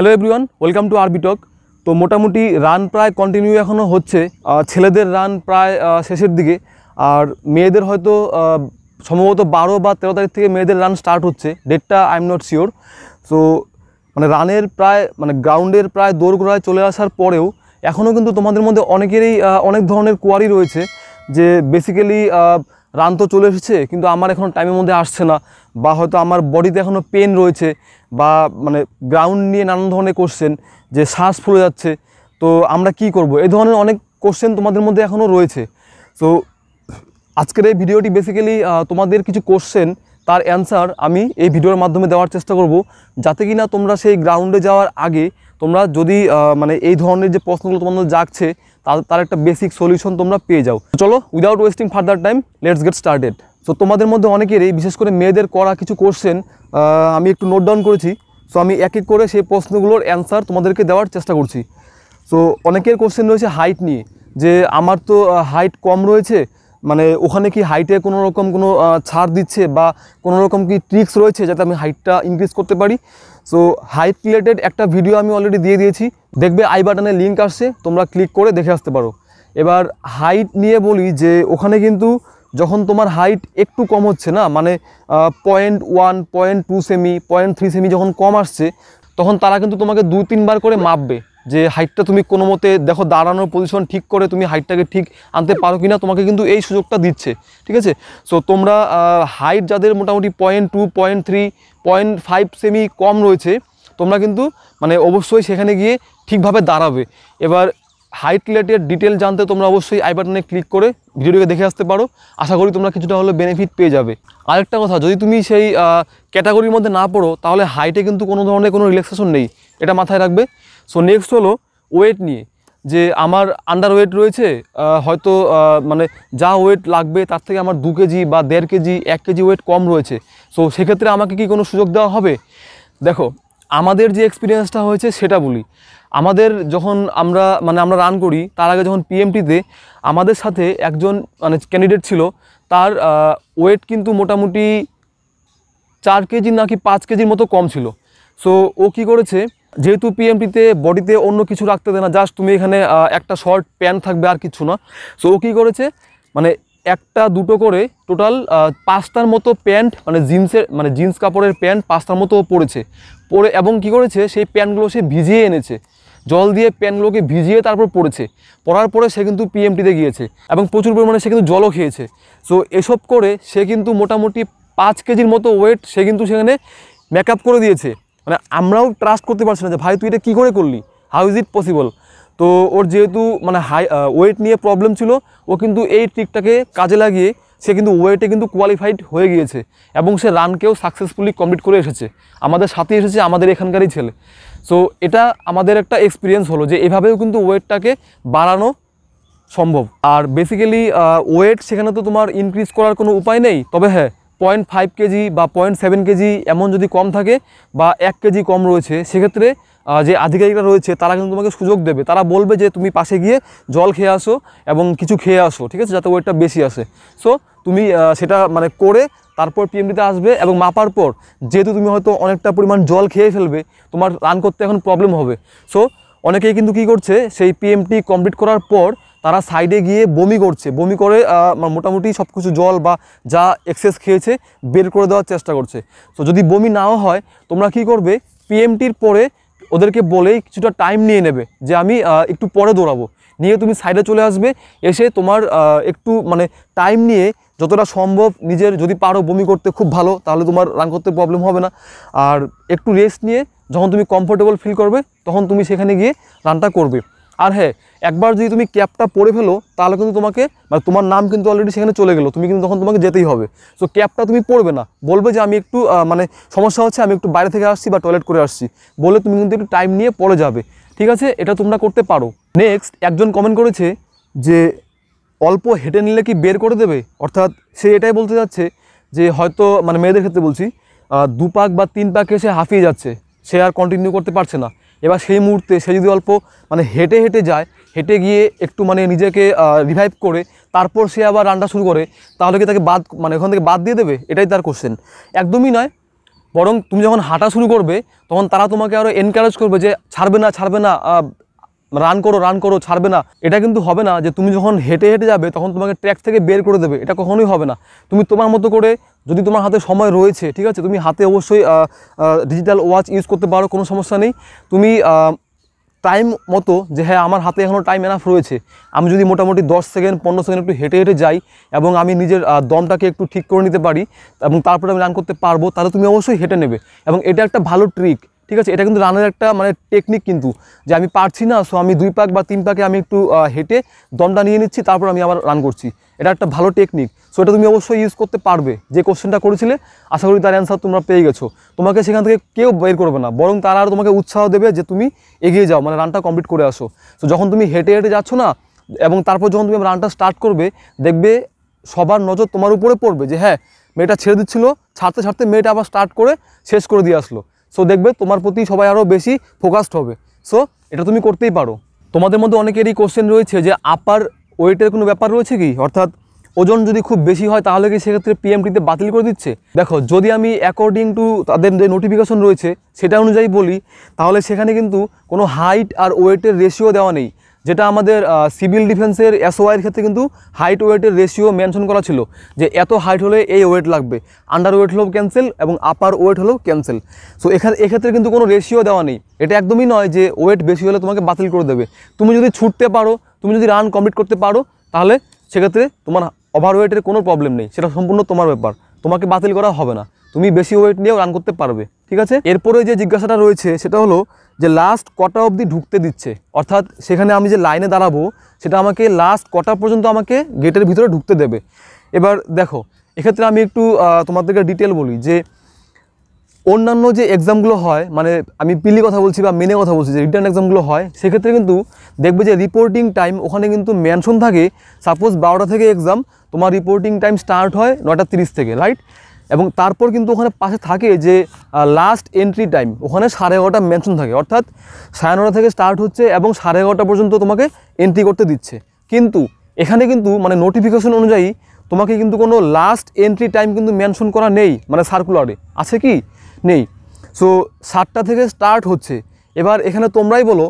Hello everyone welcome to আরবিটক তো মোটামুটি রান প্রায় কন্টিনিউ এখনও হচ্ছে ছেলেদের রান প্রায় শেষের দিকে আর মেয়েদের হয়তো সম্ভবত বারো বা তেরো তারিখ থেকে মেয়েদের রান স্টার্ট হচ্ছে ডেটটা I am not sure so মানে রানের প্রায় মানে গ্রাউন্ডের প্রায় দোরগোড়ায় চলে আসার পরেও এখনও কিন্তু তোমাদের মধ্যে অনেকেরই অনেক ধরনের কোয়ারি রয়েছে যে বেসিক্যালি রান তো চলে এসেছে কিন্তু আমার এখন টাইমের মধ্যে আসছে না বা হয়তো আমার বডিতে এখনও পেন রয়েছে বা মানে গ্রাউন্ড নিয়ে নানান ধরনের কোশ্চেন যে শ্বাস ফুলে যাচ্ছে তো আমরা কি করব এই ধরনের অনেক কোশ্চেন তোমাদের মধ্যে এখনও রয়েছে তো আজকের এই ভিডিওটি বেসিক্যালি তোমাদের কিছু কোশ্চেন তার অ্যান্সার আমি এই ভিডিওর মাধ্যমে দেওয়ার চেষ্টা করব যাতে কি না তোমরা সেই গ্রাউন্ডে যাওয়ার আগে তোমরা যদি মানে এই ধরনের যে প্রশ্নগুলো তোমাদের জাগছে তার একটা বেসিক সলিউশন তোমরা পেয়ে যাও চলো without wasting further time let's get started so তোমাদের মধ্যে অনেকেরই বিশেষ করে মেয়েদের করা কিছু কোশ্চেন আমি একটু নোট ডাউন করেছি সো আমি এক এক করে সেই প্রশ্নগুলোর অ্যান্সার তোমাদেরকে দেওয়ার চেষ্টা করছি সো অনেকের কোশ্চেন রয়েছে হাইট নিয়ে যে আমার তো হাইট কম রয়েছে মানে ওখানে কি হাইটে কোনো রকম কোনো ছাড় দিচ্ছে বা কোনো রকম কি ট্রিক্স রয়েছে যাতে আমি হাইটটা ইনক্রিজ করতে পারি সো হাইট রিলেটেড একটা ভিডিও আমি অলরেডি দিয়ে দিয়েছি দেখবে আই বাটনে লিঙ্ক আসছে তোমরা ক্লিক করে দেখে আসতে পারো এবার হাইট নিয়ে বলি যে ওখানে কিন্তু যখন তোমার হাইট একটু কম হচ্ছে না মানে পয়েন্ট ওয়ান পয়েন্ট টু সেমি পয়েন্ট থ্রি সেমি যখন কম আসছে তখন তারা কিন্তু তোমাকে দু তিনবার করে মাপবে যে হাইটটা তুমি কোনো মতে দেখো দাঁড়ানোর পজিশন ঠিক করে তুমি হাইটটাকে ঠিক আনতে পারো কি না তোমাকে কিন্তু এই সুযোগটা দিচ্ছে ঠিক আছে সো তোমরা হাইট যাদের মোটামুটি point two point three point five সেমি কম রয়েছে তোমরা কিন্তু মানে অবশ্যই সেখানে গিয়ে ঠিকভাবে দাঁড়াবে এবার হাইট রিলেটেড ডিটেল জানতে তোমরা অবশ্যই আই বাটনে ক্লিক করে ভিডিওটিকে দেখে আসতে পারো আশা করি তোমরা কিছুটা হলে বেনিফিট পেয়ে যাবে আরেকটা কথা যদি তুমি সেই ক্যাটাগরির মধ্যে না পড়ো তাহলে হাইটে কিন্তু কোনো ধরনের কোনো রিল্যাক্সেশন নেই এটা মাথায় রাখবে সো নেক্সট হলো ওয়েট নিয়ে যে আমার আন্ডার ওয়েট রয়েছে হয়তো মানে যা ওয়েট লাগবে তার থেকে আমার দু কেজি বা দেড় কেজি এক কেজি ওয়েট কম রয়েছে সো সেক্ষেত্রে আমাকে কি কোনো সুযোগ দেওয়া হবে দেখো আমাদের যে এক্সপিরিয়েন্সটা হয়েছে সেটা বলি আমাদের যখন আমরা মানে আমরা রান করি তার আগে যখন পিএমটিতে আমাদের সাথে একজন মানে ক্যান্ডিডেট ছিল তার ওয়েট কিন্তু মোটামুটি চার কেজি নাকি পাঁচ কেজির মতো কম ছিল সো ও কি করেছে যেহেতু পিএমটিতে বডিতে অন্য কিছু রাখতে দেয় না জাস্ট তুমি এখানে একটা শর্ট প্যান্ট থাকবে আর কিছু না সো ও কী করেছে মানে একটা দুটো করে টোটাল পাঁচটার মতো প্যান্ট মানে জিন্সের মানে জিন্স কাপড়ের প্যান্ট পাঁচটার মতো পড়েছে পরে এবং কি করেছে সেই প্যান্টগুলো সে ভিজিয়ে এনেছে জল দিয়ে প্যান্টগুলোকে ভিজিয়ে তারপর পড়েছে পড়ার পরে সে কিন্তু পিএমটিতে গিয়েছে এবং প্রচুর পরিমাণে সে কিন্তু জলও খেয়েছে সো এসব করে সে কিন্তু মোটামুটি পাঁচ কেজির মতো ওয়েট সে কিন্তু সেখানে মেকআপ করে দিয়েছে মানে আমরাও ট্রাস্ট করতে পারছি না যে ভাই তুই এটা কী করে করলি হাউ ইজ ইট পসিবল তো ওর যেহেতু মানে হাই ওয়েট নিয়ে প্রবলেম ছিল ও কিন্তু এই ট্রিকটাকে কাজে লাগিয়ে সে কিন্তু ওয়েটে কিন্তু কোয়ালিফাইড হয়ে গিয়েছে এবং সে রানকেও সাকসেসফুলি কমপ্লিট করে এসেছে আমাদের সাথে এসেছে আমাদের এখানকারই ছেলে সো এটা আমাদের একটা এক্সপিরিয়েন্স হলো যে এভাবেও কিন্তু ওয়েটটাকে বাড়ানো সম্ভব আর বেসিক্যালি ওয়েট সেখানে তো তোমার ইনক্রিজ করার কোনো উপায় নেই তবে হ্যাঁ পয়েন্ট ফাইভ কেজি বা পয়েন্ট সেভেন কেজি এমন যদি কম থাকে বা এক কেজি কম রয়েছে সেক্ষেত্রে যে আধিকারিকরা রয়েছে তারা কিন্তু তোমাকে সুযোগ দেবে তারা বলবে যে তুমি পাশে গিয়ে জল খেয়ে আসো এবং কিছু খেয়ে আসো ঠিক আছে যাতে ওয়েটটা বেশি আসে সো তুমি সেটা মানে করে তারপর পিএমডিতে আসবে এবং মাপার পর যেহেতু তুমি হয়তো অনেকটা পরিমাণ জল খেয়ে ফেলবে তোমার রান করতে এখন প্রবলেম হবে সো অনেকেই কিন্তু কি করছে সেই পিএমটি কমপ্লিট করার পর তারা সাইডে গিয়ে বমি করছে বমি করে মানে মোটামুটি সব কিছু জল বা যা এক্সেস খেয়েছে বের করে দেওয়ার চেষ্টা করছে তো যদি বমি নাও হয় তোমরা কি করবে পিএমটির পরে ওদেরকে বলেই কিছুটা টাইম নিয়ে নেবে যে আমি একটু পরে দৌড়াবো নিয়ে তুমি সাইডে চলে আসবে এসে তোমার একটু মানে টাইম নিয়ে যতটা সম্ভব নিজের যদি পারো বমি করতে খুব ভালো তাহলে তোমার রান করতে প্রবলেম হবে না আর একটু রেস্ট নিয়ে যখন তুমি কমফোর্টেবল ফিল করবে তখন তুমি সেখানে গিয়ে রানটা করবে আর হ্যাঁ একবার যদি তুমি ক্যাপটা পরে ফেলো তাহলে কিন্তু তোমাকে মানে তোমার নাম কিন্তু অলরেডি সেখানে চলে গেলো তুমি কিন্তু তখন তোমাকে যেতেই হবে সো ক্যাপটা তুমি পড়বে না বলবে যে আমি একটু মানে সমস্যা হচ্ছে আমি একটু বাইরে থেকে আসছি বা টয়লেট করে আসছি বলে তুমি কিন্তু একটু টাইম নিয়ে পড়ে যাবে ঠিক আছে এটা তোমরা করতে পারো নেক্সট একজন কমেন্ট করেছে যে অল্প হেঁটে নিলে কি বের করে দেবে অর্থাৎ সে এটাই বলতে যাচ্ছে যে হয়তো মানে মেয়েদের ক্ষেত্রে বলছি দু পাক বা তিন পাক এসে হাঁফিয়ে যাচ্ছে সে আর কন্টিনিউ করতে পারছে না এবার সেই মুহূর্তে সে যদি অল্প মানে হেঁটে হেঁটে যায় হেঁটে গিয়ে একটু মানে নিজেকে রিভাইভ করে তারপর সে আবার রান্না শুরু করে তাহলে কি তাকে বাদ মানে ওখান থেকে বাদ দিয়ে দেবে এটাই তার কোশ্চেন একদমই নয় বরং তুমি যখন হাঁটা শুরু করবে তখন তারা তোমাকে আরও এনকারেজ করবে যে ছাড়বে না ছাড়বে না রান করো রান করো ছাড়বে না এটা কিন্তু হবে না যে তুমি যখন হেঁটে হেঁটে যাবে তখন তোমাকে ট্র্যাক থেকে বের করে দেবে এটা কখনোই হবে না তুমি তোমার মতো করে যদি তোমার হাতে সময় রয়েছে ঠিক আছে তুমি হাতে অবশ্যই ডিজিটাল ওয়াচ ইউজ করতে পারো কোনো সমস্যা নেই তুমি টাইম মতো যে হ্যাঁ আমার হাতে এখনও টাইম এনাফ রয়েছে আমি যদি মোটামুটি দশ সেকেন্ড পনেরো সেকেন্ড একটু হেঁটে হেঁটে যাই এবং আমি নিজের দমটাকে একটু ঠিক করে নিতে পারি এবং তারপরে আমি রান করতে পারবো তাহলে তুমি অবশ্যই হেঁটে নেবে এবং এটা একটা ভালো ট্রিক ঠিক আছে এটা কিন্তু রানের একটা মানে টেকনিক কিন্তু যে আমি পারছি না সো আমি দুই পাক বা তিন পাকে আমি একটু হেঁটে দমটা নিয়ে নিচ্ছি তারপর আমি আবার রান করছি এটা একটা ভালো টেকনিক সো এটা তুমি অবশ্যই ইউজ করতে পারবে যে কোশ্চেনটা করেছিলে আশা করি তার অ্যান্সার তোমরা পেয়ে গেছো তোমাকে সেখান থেকে কেউ বের করবে না বরং তারা আরও তোমাকে উৎসাহ দেবে যে তুমি এগিয়ে যাও মানে রানটা কমপ্লিট করে আসো সো যখন তুমি হেঁটে হেঁটে যাচ্ছ না এবং তারপর যখন তুমি রানটা স্টার্ট করবে দেখবে সবার নজর তোমার উপরে পড়বে যে হ্যাঁ মেয়েটা ছেড়ে দিচ্ছিলো ছাড়তে ছাড়তে মেয়েটা আবার স্টার্ট করে শেষ করে দিয়ে আসলো সো দেখবে তোমার প্রতি সবাই আরও বেশি ফোকাসড হবে সো এটা তুমি করতেই পারো তোমাদের মধ্যে অনেকেরই কোশ্চেন রয়েছে যে আপার ওয়েটের কোনো ব্যাপার রয়েছে কি অর্থাৎ ওজন যদি খুব বেশি হয় তাহলে কি সেক্ষেত্রে পিএমটিতে বাতিল করে দিচ্ছে দেখো যদি আমি অ্যাকর্ডিং টু তাদের যে নোটিফিকেশন রয়েছে সেটা অনুযায়ী বলি তাহলে সেখানে কিন্তু কোনো হাইট আর ওয়েটের রেশিও দেওয়া নেই যেটা আমাদের সিভিল ডিফেন্সের এসওয়াইয়ের ক্ষেত্রে কিন্তু হাইট ওয়েটের রেশিও মেনশন করা ছিল যে এত হাইট হলে এই ওয়েট লাগবে আন্ডার ওয়েট হলেও ক্যান্সেল এবং আপার ওয়েট হলেও ক্যান্সেল সো এখানে এক্ষেত্রে কিন্তু কোনো রেশিও দেওয়া নেই এটা একদমই নয় যে ওয়েট বেশি হলে তোমাকে বাতিল করে দেবে তুমি যদি ছুটতে পারো তুমি যদি রান কমপ্লিট করতে পারো তাহলে সেক্ষেত্রে তোমার ওভারওয়েটের কোনো প্রবলেম নেই সেটা সম্পূর্ণ তোমার ব্যাপার তোমাকে বাতিল করা হবে না তুমি বেশি ওয়েট নিয়েও রান করতে পারবে ঠিক আছে এরপরে যে জিজ্ঞাসাটা রয়েছে সেটা হলো যে লাস্ট কটা অবধি ঢুকতে দিচ্ছে অর্থাৎ সেখানে আমি যে লাইনে দাঁড়াবো সেটা আমাকে লাস্ট কটা পর্যন্ত আমাকে গেটের ভিতরে ঢুকতে দেবে এবার দেখো এক্ষেত্রে আমি একটু তোমাদেরকে ডিটেল বলি যে অন্যান্য যে এক্সামগুলো হয় মানে আমি পিলি কথা বলছি বা মেনে কথা বলছি যে রিটার্ন এক্সামগুলো হয় সেক্ষেত্রে কিন্তু দেখবে যে রিপোর্টিং টাইম ওখানে কিন্তু মেনশন থাকে সাপোজ বারোটা থেকে এক্সাম তোমার রিপোর্টিং টাইম স্টার্ট হয় নটা তিরিশ থেকে রাইট এবং তারপর কিন্তু ওখানে পাশে থাকে যে লাস্ট এন্ট্রি টাইম ওখানে সাড়ে এগারোটা মেনশন থাকে অর্থাৎ সাড়ে নটা থেকে স্টার্ট হচ্ছে এবং সাড়ে এগারোটা পর্যন্ত তোমাকে এন্ট্রি করতে দিচ্ছে কিন্তু এখানে কিন্তু মানে নোটিফিকেশন অনুযায়ী তোমাকে কিন্তু কোনো লাস্ট এন্ট্রি টাইম কিন্তু মেনশন করা নেই মানে সার্কুলারে আছে কি নেই সো ষাটটা থেকে স্টার্ট হচ্ছে এবার এখানে তোমরাই বলো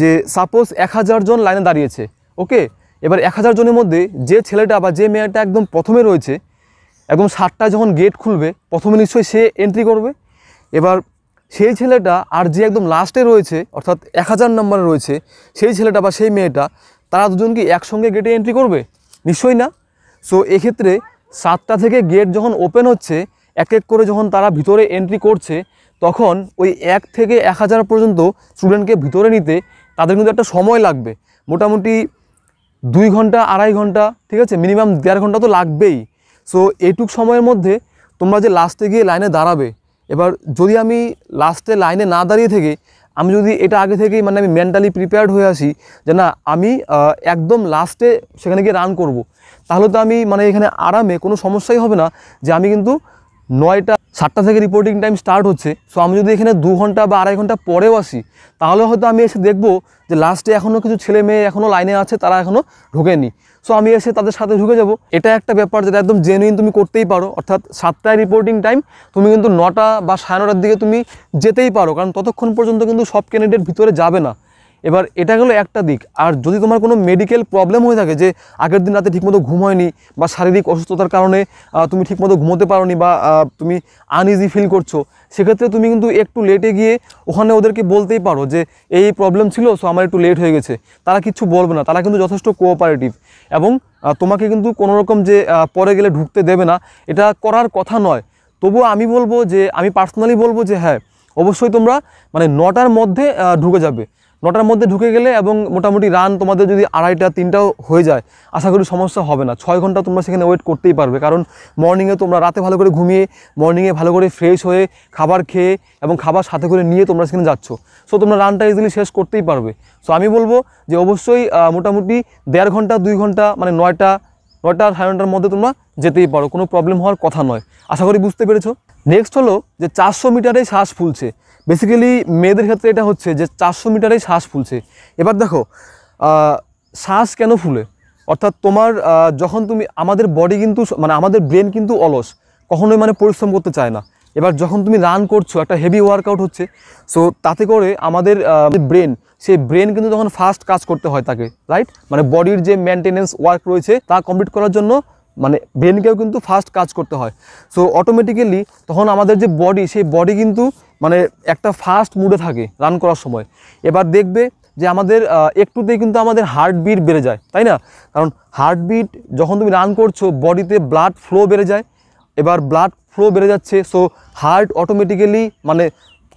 যে সাপোজ এক জন লাইনে দাঁড়িয়েছে ওকে এবার এক জনের মধ্যে যে ছেলেটা বা যে মেয়েটা একদম প্রথমে রয়েছে একদম ষাটটা যখন গেট খুলবে প্রথমে নিশ্চয়ই সে এন্ট্রি করবে এবার সেই ছেলেটা আর যে একদম লাস্টে রয়েছে অর্থাৎ এক হাজার নম্বরে রয়েছে সেই ছেলেটা বা সেই মেয়েটা তারা দুজন কি একসঙ্গে গেটে এন্ট্রি করবে নিশ্চয়ই না সো এক্ষেত্রে সাতটা থেকে গেট যখন ওপেন হচ্ছে এক এক করে যখন তারা ভিতরে এন্ট্রি করছে তখন ওই এক থেকে এক হাজার পর্যন্ত স্টুডেন্টকে ভিতরে নিতে তাদের কিন্তু একটা সময় লাগবে মোটামুটি দুই ঘন্টা আড়াই ঘন্টা ঠিক আছে মিনিমাম দেড় ঘন্টা তো লাগবেই সো এইটুক সময়ের মধ্যে তোমরা যে লাস্টে গিয়ে লাইনে দাঁড়াবে এবার যদি আমি লাস্টে লাইনে না দাঁড়িয়ে থেকে আমি যদি এটা আগে থেকেই মানে আমি মেন্টালি প্রিপেয়ার্ড হয়ে আসি যে না আমি একদম লাস্টে সেখানে গিয়ে রান করব। তাহলে তো আমি মানে এখানে আরামে কোনো সমস্যাই হবে না যে আমি কিন্তু নয়টা সাতটা থেকে রিপোর্টিং টাইম স্টার্ট হচ্ছে সো আমি যদি এখানে দু ঘন্টা বা আড়াই ঘন্টা পরেও আসি তাহলে হয়তো আমি এসে দেখব যে লাস্টে এখনও কিছু ছেলে মেয়ে এখনও লাইনে আছে তারা এখনও ঢোকেনি সো আমি এসে তাদের সাথে ঢুকে যাব এটা একটা ব্যাপার যেটা একদম জেনুইন তুমি করতেই পারো অর্থাৎ সাতটায় রিপোর্টিং টাইম তুমি কিন্তু নটা বা সাড়ে নটার দিকে তুমি যেতেই পারো কারণ ততক্ষণ পর্যন্ত কিন্তু সব ক্যান্ডিডেট ভিতরে যাবে না এবার এটা গেলো একটা দিক আর যদি তোমার কোনো মেডিকেল প্রবলেম হয়ে থাকে যে আগের দিন রাতে ঠিকমতো ঘুম হয়নি বা শারীরিক অসুস্থতার কারণে তুমি ঠিকমতো ঘুমোতে নি বা তুমি আনইজি ফিল করছো সেক্ষেত্রে তুমি কিন্তু একটু লেটে গিয়ে ওখানে ওদেরকে বলতেই পারো যে এই প্রবলেম ছিল সো আমার একটু লেট হয়ে গেছে তারা কিছু বলবে না তারা কিন্তু যথেষ্ট কোঅপারেটিভ এবং তোমাকে কিন্তু কোনো রকম যে পরে গেলে ঢুকতে দেবে না এটা করার কথা নয় তবুও আমি বলবো যে আমি পার্সোনালি বলবো যে হ্যাঁ অবশ্যই তোমরা মানে নটার মধ্যে ঢুকে যাবে নটার মধ্যে ঢুকে গেলে এবং মোটামুটি রান তোমাদের যদি আড়াইটা তিনটাও হয়ে যায় আশা করি সমস্যা হবে না ছয় ঘন্টা তোমরা সেখানে ওয়েট করতেই পারবে কারণ মর্নিংয়ে তোমরা রাতে ভালো করে ঘুমিয়ে মর্নিংয়ে ভালো করে ফ্রেশ হয়ে খাবার খেয়ে এবং খাবার সাথে করে নিয়ে তোমরা সেখানে যাচ্ছ সো তোমরা রানটা ইজিলি শেষ করতেই পারবে সো আমি বলবো যে অবশ্যই মোটামুটি দেড় ঘন্টা দুই ঘন্টা মানে নয়টা নয়টা সাড়ে নটার মধ্যে তোমরা যেতেই পারো কোনো প্রবলেম হওয়ার কথা নয় আশা করি বুঝতে পেরেছো নেক্সট হলো যে চারশো মিটারেই শ্বাস ফুলছে বেসিক্যালি মেয়েদের ক্ষেত্রে এটা হচ্ছে যে চারশো মিটারেই শ্বাস ফুলছে এবার দেখো শ্বাস কেন ফুলে অর্থাৎ তোমার যখন তুমি আমাদের বডি কিন্তু মানে আমাদের ব্রেন কিন্তু অলস কখনোই মানে পরিশ্রম করতে চায় না এবার যখন তুমি রান করছো একটা হেভি ওয়ার্কআউট হচ্ছে সো তাতে করে আমাদের ব্রেন সেই ব্রেন কিন্তু তখন ফাস্ট কাজ করতে হয় তাকে রাইট মানে বডির যে মেনটেনেন্স ওয়ার্ক রয়েছে তা কমপ্লিট করার জন্য মানে ব্রেনকেও কিন্তু ফাস্ট কাজ করতে হয় সো অটোমেটিক্যালি তখন আমাদের যে বডি সেই বডি কিন্তু মানে একটা ফাস্ট মুডে থাকে রান করার সময় এবার দেখবে যে আমাদের একটুতেই কিন্তু আমাদের হার্টবিট বেড়ে যায় তাই না কারণ হার্টবিট যখন তুমি রান করছো বডিতে ব্লাড ফ্লো বেড়ে যায় এবার ব্লাড ফ্লো বেড়ে যাচ্ছে সো হার্ট অটোমেটিক্যালি মানে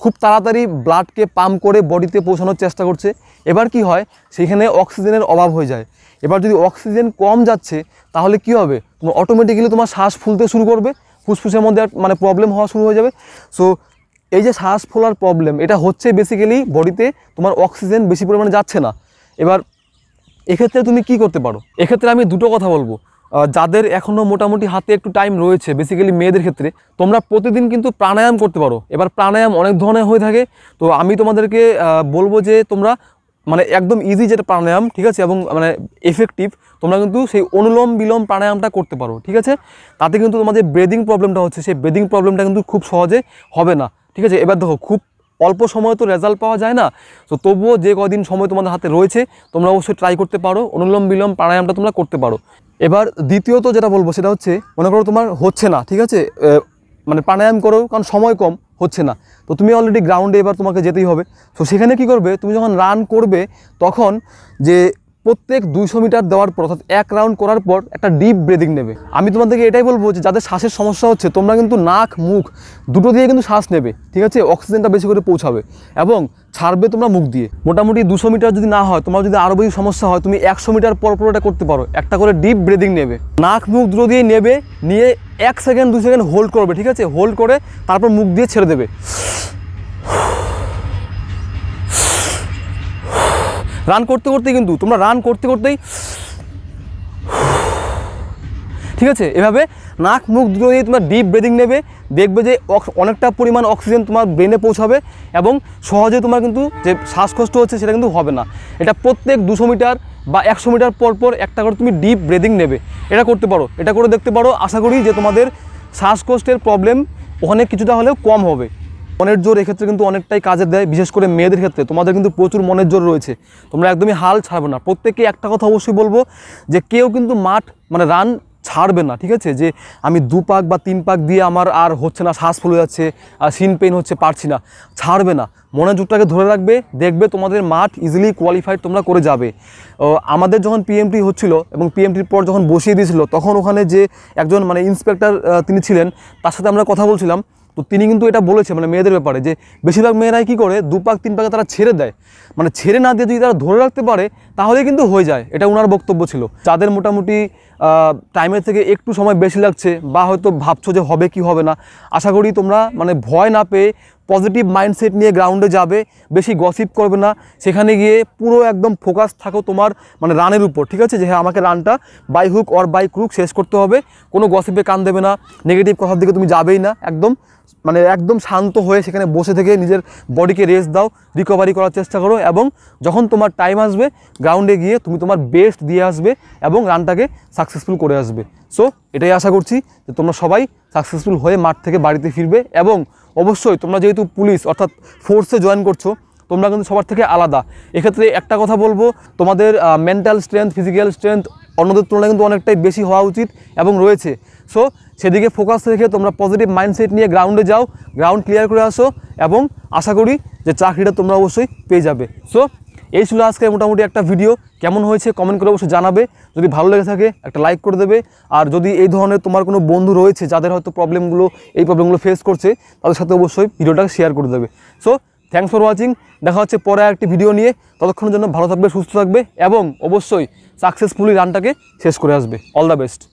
খুব তাড়াতাড়ি ব্লাডকে পাম্প করে বডিতে পৌঁছানোর চেষ্টা করছে এবার কি হয় সেখানে অক্সিজেনের অভাব হয়ে যায় এবার যদি অক্সিজেন কম যাচ্ছে তাহলে কি হবে তোমার অটোমেটিক্যালি তোমার শ্বাস ফুলতে শুরু করবে ফুসফুসের মধ্যে মানে প্রবলেম হওয়া শুরু হয়ে যাবে সো এই যে শ্বাস ফোলার প্রবলেম এটা হচ্ছে বেসিক্যালি বডিতে তোমার অক্সিজেন বেশি পরিমাণে যাচ্ছে না এবার এক্ষেত্রে তুমি কি করতে পারো এক্ষেত্রে আমি দুটো কথা বলবো যাদের এখনও মোটামুটি হাতে একটু টাইম রয়েছে বেসিক্যালি মেয়েদের ক্ষেত্রে তোমরা প্রতিদিন কিন্তু প্রাণায়াম করতে পারো এবার প্রাণায়াম অনেক ধরনের হয়ে থাকে তো আমি তোমাদেরকে বলবো যে তোমরা মানে একদম ইজি যেটা প্রাণায়াম ঠিক আছে এবং মানে এফেক্টিভ তোমরা কিন্তু সেই অনুলোম বিলোম প্রাণায়ামটা করতে পারো ঠিক আছে তাতে কিন্তু তোমাদের ব্রেদিং প্রবলেমটা হচ্ছে সেই ব্রেদিং প্রবলেমটা কিন্তু খুব সহজে হবে না ঠিক আছে এবার দেখো খুব অল্প সময় তো রেজাল্ট পাওয়া যায় না তো তবুও যে কদিন সময় তোমাদের হাতে রয়েছে তোমরা অবশ্যই ট্রাই করতে পারো অনুলোম বিলোম প্রাণায়ামটা তোমরা করতে পারো এবার দ্বিতীয়ত যেটা বলবো সেটা হচ্ছে মনে করো তোমার হচ্ছে না ঠিক আছে মানে প্রাণায়াম করো কারণ সময় কম হচ্ছে না তো তুমি অলরেডি গ্রাউন্ডে এবার তোমাকে যেতেই হবে তো সেখানে কি করবে তুমি যখন রান করবে তখন যে প্রত্যেক দুইশো মিটার দেওয়ার পর অর্থাৎ এক রাউন্ড করার পর একটা ডিপ ব্রেদিং নেবে আমি তোমাদেরকে এটাই বলবো যে যাদের শ্বাসের সমস্যা হচ্ছে তোমরা কিন্তু নাক মুখ দুটো দিয়ে কিন্তু শ্বাস নেবে ঠিক আছে অক্সিজেনটা বেশি করে পৌঁছাবে এবং ছাড়বে তোমরা মুখ দিয়ে মোটামুটি দুশো মিটার যদি না হয় তোমার যদি আরও বেশি সমস্যা হয় তুমি একশো মিটার পর পর এটা করতে পারো একটা করে ডিপ ব্রেদিং নেবে নাক মুখ দুটো দিয়ে নেবে নিয়ে এক সেকেন্ড দু সেকেন্ড হোল্ড করবে ঠিক আছে হোল্ড করে তারপর মুখ দিয়ে ছেড়ে দেবে রান করতে করতে কিন্তু তোমরা রান করতে করতেই ঠিক আছে এভাবে নাক মুখ দুটো দিয়ে তোমার ডিপ ব্রেদিং নেবে দেখবে যে অনেকটা পরিমাণ অক্সিজেন তোমার ব্রেনে পৌঁছাবে এবং সহজে তোমার কিন্তু যে শ্বাসকষ্ট হচ্ছে সেটা কিন্তু হবে না এটা প্রত্যেক দুশো মিটার বা একশো মিটার পর পর একটা করে তুমি ডিপ ব্রেদিং নেবে এটা করতে পারো এটা করে দেখতে পারো আশা করি যে তোমাদের শ্বাসকষ্টের প্রবলেম অনেক কিছুটা হলেও কম হবে মনের জোর এক্ষেত্রে কিন্তু অনেকটাই কাজে দেয় বিশেষ করে মেয়েদের ক্ষেত্রে তোমাদের কিন্তু প্রচুর মনের জোর রয়েছে তোমরা একদমই হাল ছাড়বে না প্রত্যেকে একটা কথা অবশ্যই বলবো যে কেউ কিন্তু মাঠ মানে রান ছাড়বে না ঠিক আছে যে আমি দু পাক বা তিন পাক দিয়ে আমার আর হচ্ছে না শ্বাস ফুলে যাচ্ছে আর সিন পেন হচ্ছে পারছি না ছাড়বে না মনোযোগটাকে ধরে রাখবে দেখবে তোমাদের মাঠ ইজিলি কোয়ালিফাইড তোমরা করে যাবে আমাদের যখন পিএমটি হচ্ছিল এবং পিএমটির পর যখন বসিয়ে দিয়েছিল তখন ওখানে যে একজন মানে ইন্সপেক্টর তিনি ছিলেন তার সাথে আমরা কথা বলছিলাম তো তিনি কিন্তু এটা বলেছে মানে মেয়েদের ব্যাপারে যে বেশিরভাগ মেয়েরাই কী করে দু পাক তিন পাকে তারা ছেড়ে দেয় মানে ছেড়ে না দিয়ে যদি তারা ধরে রাখতে পারে তাহলে কিন্তু হয়ে যায় এটা ওনার বক্তব্য ছিল যাদের মোটামুটি টাইমের থেকে একটু সময় বেশি লাগছে বা হয়তো ভাবছো যে হবে কি হবে না আশা করি তোমরা মানে ভয় না পেয়ে পজিটিভ মাইন্ডসেট নিয়ে গ্রাউন্ডে যাবে বেশি গসিপ করবে না সেখানে গিয়ে পুরো একদম ফোকাস থাকো তোমার মানে রানের উপর ঠিক আছে যে হ্যাঁ আমাকে রানটা by hook or by crook শেষ করতে হবে কোনো গসিপে কান দেবে না নেগেটিভ কথার দিকে তুমি যাবেই না একদম মানে একদম শান্ত হয়ে সেখানে বসে থেকে নিজের বডিকে রেস্ট দাও রিকভারি করার চেষ্টা করো এবং যখন তোমার টাইম আসবে গ্রাউন্ডে গিয়ে তুমি তোমার বেস্ট দিয়ে আসবে এবং রানটাকে সাকসেসফুল করে আসবে সো এটাই আশা করছি যে তোমরা সবাই সাকসেসফুল হয়ে মাঠ থেকে বাড়িতে ফিরবে এবং অবশ্যই তোমরা যেহেতু পুলিশ অর্থাৎ ফোর্সে জয়েন করছো তোমরা কিন্তু সবার থেকে আলাদা এক্ষেত্রে একটা কথা বলবো তোমাদের মেন্টাল স্ট্রেংথ ফিজিক্যাল স্ট্রেংথ অন্যদের তুলনায় কিন্তু অনেকটাই বেশি হওয়া উচিত এবং রয়েছে সো সেদিকে ফোকাস রেখে তোমরা পজিটিভ মাইন্ডসেট নিয়ে গ্রাউন্ডে যাও গ্রাউন্ড ক্লিয়ার করে আসো এবং আশা করি যে চাকরিটা তোমরা অবশ্যই পেয়ে যাবে সো এই ছিল আজকে মোটামুটি একটা ভিডিও কেমন হয়েছে কমেন্ট করে অবশ্যই জানাবে যদি ভালো লেগে থাকে একটা লাইক করে দেবে আর যদি এই ধরনের তোমার কোনো বন্ধু রয়েছে যাদের হয়তো প্রবলেমগুলো এই প্রবলেমগুলো ফেস করছে তাদের সাথে অবশ্যই ভিডিওটা শেয়ার করে দেবে সো থ্যাংকস ফর ওয়াচিং দেখা হচ্ছে পরে একটি ভিডিও নিয়ে ততক্ষণের জন্য ভালো থাকবে সুস্থ থাকবে এবং অবশ্যই সাকসেসফুলি রানটাকে শেষ করে আসবে অল দ্য বেস্ট